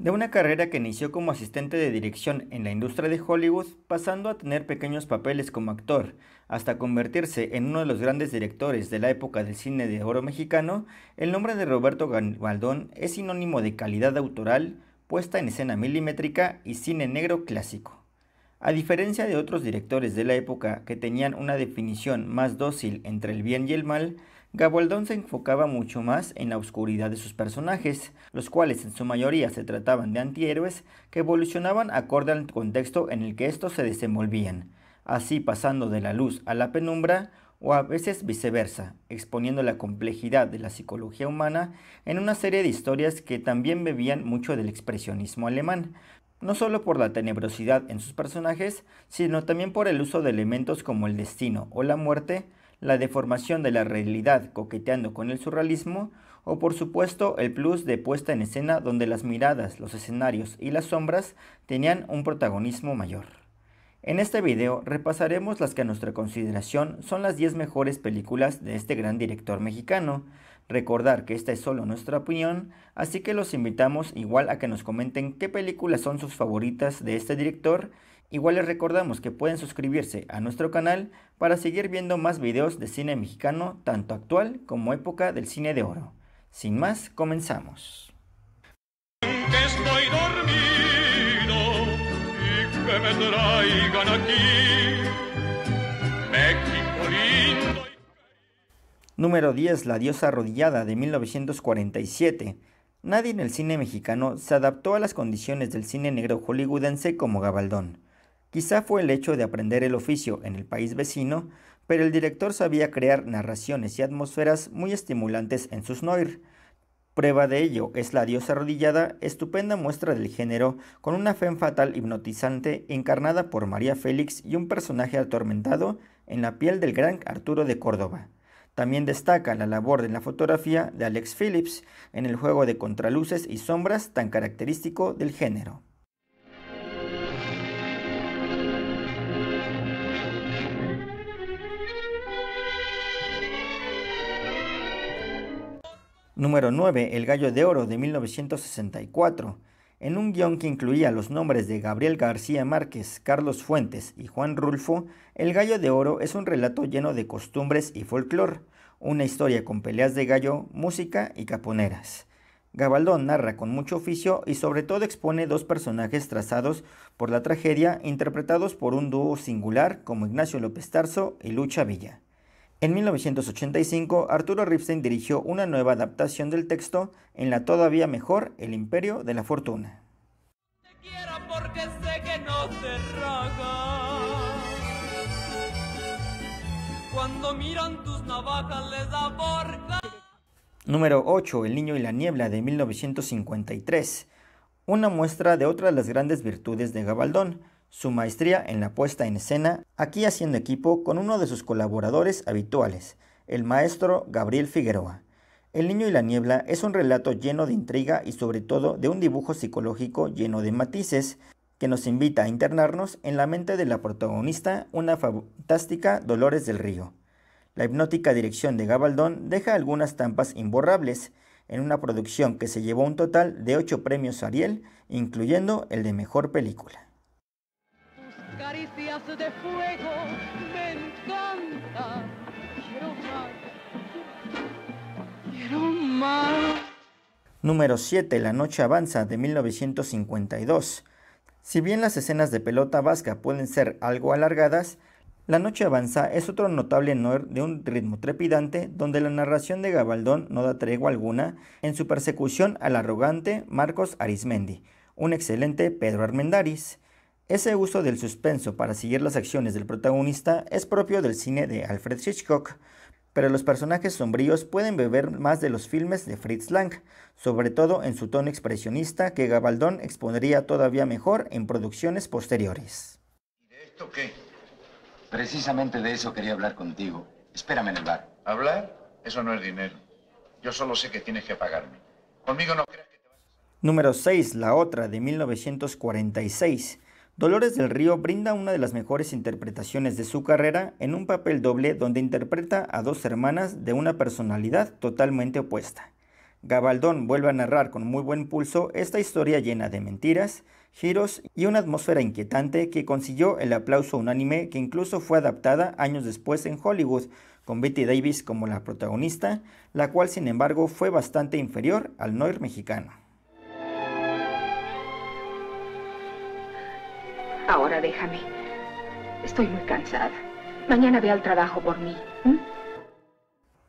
De una carrera que inició como asistente de dirección en la industria de Hollywood, pasando a tener pequeños papeles como actor, hasta convertirse en uno de los grandes directores de la época del cine de oro mexicano, el nombre de Roberto Galdón es sinónimo de calidad autoral, puesta en escena milimétrica y cine negro clásico. A diferencia de otros directores de la época que tenían una definición más dócil entre el bien y el mal, Gabaldón se enfocaba mucho más en la oscuridad de sus personajes, los cuales en su mayoría se trataban de antihéroes que evolucionaban acorde al contexto en el que estos se desenvolvían, así pasando de la luz a la penumbra o a veces viceversa, exponiendo la complejidad de la psicología humana en una serie de historias que también bebían mucho del expresionismo alemán, no solo por la tenebrosidad en sus personajes, sino también por el uso de elementos como el destino o la muerte, la deformación de la realidad coqueteando con el surrealismo, o por supuesto el plus de puesta en escena donde las miradas, los escenarios y las sombras tenían un protagonismo mayor. En este video repasaremos las que a nuestra consideración son las 10 mejores películas de este gran director mexicano, Recordar que esta es solo nuestra opinión, así que los invitamos igual a que nos comenten qué películas son sus favoritas de este director. Igual les recordamos que pueden suscribirse a nuestro canal para seguir viendo más videos de cine mexicano, tanto actual como época del cine de oro. Sin más, comenzamos. Número 10. La diosa arrodillada de 1947. Nadie en el cine mexicano se adaptó a las condiciones del cine negro hollywoodense como Gabaldón. Quizá fue el hecho de aprender el oficio en el país vecino, pero el director sabía crear narraciones y atmósferas muy estimulantes en sus noir. Prueba de ello es La diosa arrodillada, estupenda muestra del género, con una fe fatal hipnotizante encarnada por María Félix y un personaje atormentado en la piel del gran Arturo de Córdoba. También destaca la labor de la fotografía de Alex Phillips en el juego de contraluces y sombras tan característico del género. Número 9. El Gallo de Oro de 1964. En un guión que incluía los nombres de Gabriel García Márquez, Carlos Fuentes y Juan Rulfo, El Gallo de Oro es un relato lleno de costumbres y folclore una historia con peleas de gallo, música y caponeras. Gabaldón narra con mucho oficio y sobre todo expone dos personajes trazados por la tragedia interpretados por un dúo singular como Ignacio López Tarso y Lucha Villa. En 1985, Arturo Ripstein dirigió una nueva adaptación del texto en la todavía mejor El Imperio de la Fortuna. Cuando miran tus navajas les Número 8. El niño y la niebla de 1953. Una muestra de otra de las grandes virtudes de Gabaldón, su maestría en la puesta en escena, aquí haciendo equipo con uno de sus colaboradores habituales, el maestro Gabriel Figueroa. El niño y la niebla es un relato lleno de intriga y sobre todo de un dibujo psicológico lleno de matices que nos invita a internarnos en la mente de la protagonista, una fantástica Dolores del Río. La hipnótica dirección de Gabaldón deja algunas tampas imborrables en una producción que se llevó un total de ocho premios Ariel, incluyendo el de Mejor Película. Número 7. La noche avanza de 1952 si bien las escenas de pelota vasca pueden ser algo alargadas, La Noche Avanza es otro notable honor de un ritmo trepidante donde la narración de Gabaldón no da tregua alguna en su persecución al arrogante Marcos Arismendi, un excelente Pedro Armendáriz. Ese uso del suspenso para seguir las acciones del protagonista es propio del cine de Alfred Hitchcock, pero los personajes sombríos pueden beber más de los filmes de Fritz Lang, sobre todo en su tono expresionista que Gabaldón expondría todavía mejor en producciones posteriores. ¿De esto qué? Precisamente de eso quería hablar contigo. Espérame en el bar. ¿Hablar? Eso no es dinero. Yo solo sé que tienes que pagarme. Conmigo no creas que te vas a... Número 6, La Otra, de 1946. Dolores del Río brinda una de las mejores interpretaciones de su carrera en un papel doble donde interpreta a dos hermanas de una personalidad totalmente opuesta. Gabaldón vuelve a narrar con muy buen pulso esta historia llena de mentiras, giros y una atmósfera inquietante que consiguió el aplauso unánime que incluso fue adaptada años después en Hollywood, con Betty Davis como la protagonista, la cual sin embargo fue bastante inferior al Noir mexicano. Ahora déjame. Estoy muy cansada. Mañana ve al trabajo por mí.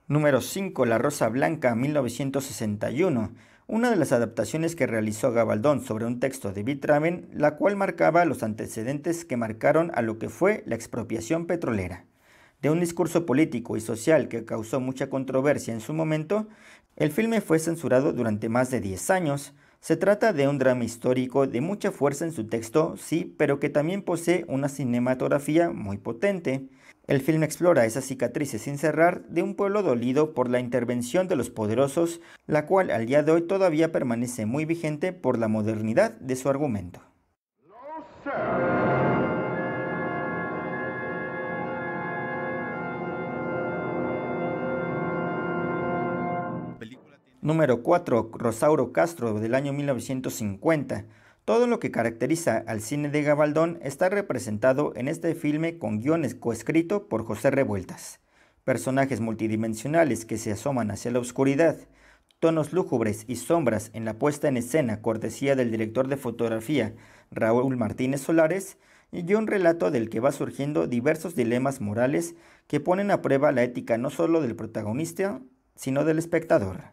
Número 5. La Rosa Blanca, 1961. Una de las adaptaciones que realizó Gabaldón sobre un texto de Bitraven, la cual marcaba los antecedentes que marcaron a lo que fue la expropiación petrolera. De un discurso político y social que causó mucha controversia en su momento, el filme fue censurado durante más de 10 años, se trata de un drama histórico de mucha fuerza en su texto, sí, pero que también posee una cinematografía muy potente. El film explora esas cicatrices sin cerrar de un pueblo dolido por la intervención de los poderosos, la cual al día de hoy todavía permanece muy vigente por la modernidad de su argumento. Número 4. Rosauro Castro, del año 1950. Todo lo que caracteriza al cine de Gabaldón está representado en este filme con guiones coescrito por José Revueltas. Personajes multidimensionales que se asoman hacia la oscuridad, tonos lúgubres y sombras en la puesta en escena cortesía del director de fotografía Raúl Martínez Solares, y un relato del que va surgiendo diversos dilemas morales que ponen a prueba la ética no solo del protagonista, sino del espectador.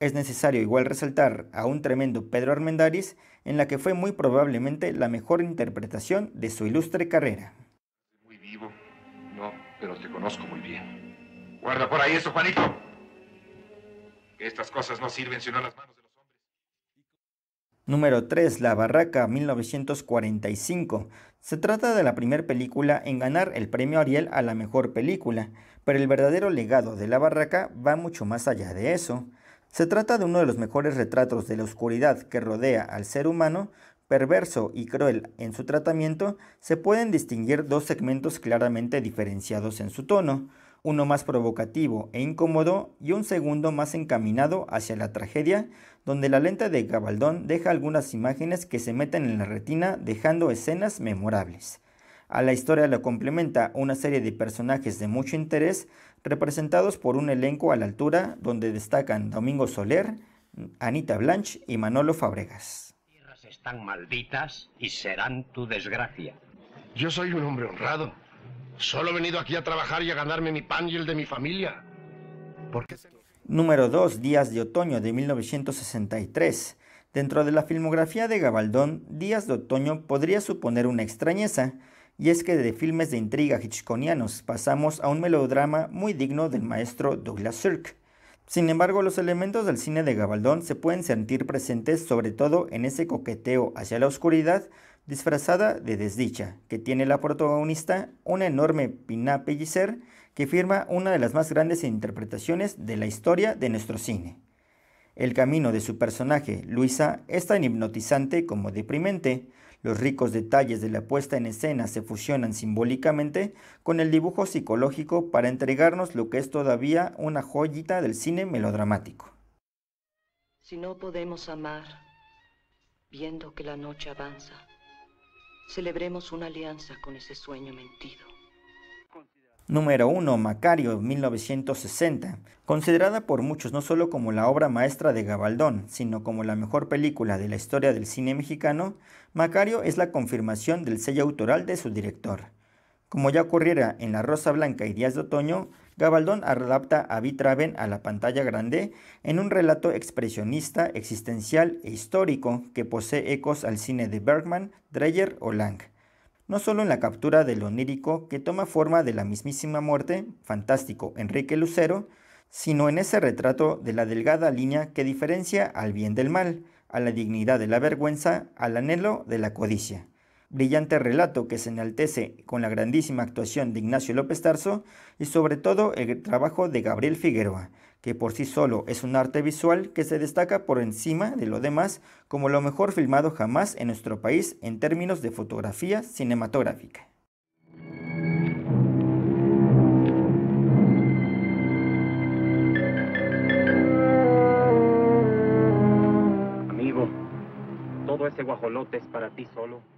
Es necesario igual resaltar a un tremendo Pedro Armendáriz, en la que fue muy probablemente la mejor interpretación de su ilustre carrera. estas cosas no sirven las manos de los hombres. Número 3. La Barraca, 1945. Se trata de la primera película en ganar el premio Ariel a la mejor película, pero el verdadero legado de La Barraca va mucho más allá de eso. Se trata de uno de los mejores retratos de la oscuridad que rodea al ser humano, perverso y cruel en su tratamiento, se pueden distinguir dos segmentos claramente diferenciados en su tono, uno más provocativo e incómodo y un segundo más encaminado hacia la tragedia, donde la lente de Gabaldón deja algunas imágenes que se meten en la retina dejando escenas memorables. A la historia lo complementa una serie de personajes de mucho interés representados por un elenco a la altura donde destacan Domingo Soler, Anita Blanche y Manolo Fabregas. Tierras están malditas y serán tu desgracia. Yo soy un hombre honrado. Solo venido aquí a trabajar y a ganarme mi pan y el de mi familia. Porque Número 2, Días de Otoño de 1963. Dentro de la filmografía de Gabaldón, Días de Otoño podría suponer una extrañeza, y es que de filmes de intriga hitchconianos pasamos a un melodrama muy digno del maestro Douglas Sirk. Sin embargo, los elementos del cine de Gabaldón se pueden sentir presentes sobre todo en ese coqueteo hacia la oscuridad disfrazada de desdicha, que tiene la protagonista, una enorme Pina Pellicer, que firma una de las más grandes interpretaciones de la historia de nuestro cine. El camino de su personaje, Luisa, es tan hipnotizante como deprimente, los ricos detalles de la puesta en escena se fusionan simbólicamente con el dibujo psicológico para entregarnos lo que es todavía una joyita del cine melodramático. Si no podemos amar, viendo que la noche avanza, celebremos una alianza con ese sueño mentido. Número 1. Macario, 1960. Considerada por muchos no solo como la obra maestra de Gabaldón, sino como la mejor película de la historia del cine mexicano, Macario es la confirmación del sello autoral de su director. Como ya ocurriera en La Rosa Blanca y Días de Otoño, Gabaldón adapta a Vitraven a la pantalla grande en un relato expresionista, existencial e histórico que posee ecos al cine de Bergman, Dreyer o Lang no solo en la captura del onírico que toma forma de la mismísima muerte, fantástico Enrique Lucero, sino en ese retrato de la delgada línea que diferencia al bien del mal, a la dignidad de la vergüenza, al anhelo de la codicia. Brillante relato que se enaltece con la grandísima actuación de Ignacio López Tarso y sobre todo el trabajo de Gabriel Figueroa, que por sí solo es un arte visual que se destaca por encima de lo demás como lo mejor filmado jamás en nuestro país en términos de fotografía cinematográfica. Amigo, todo ese guajolote es para ti solo.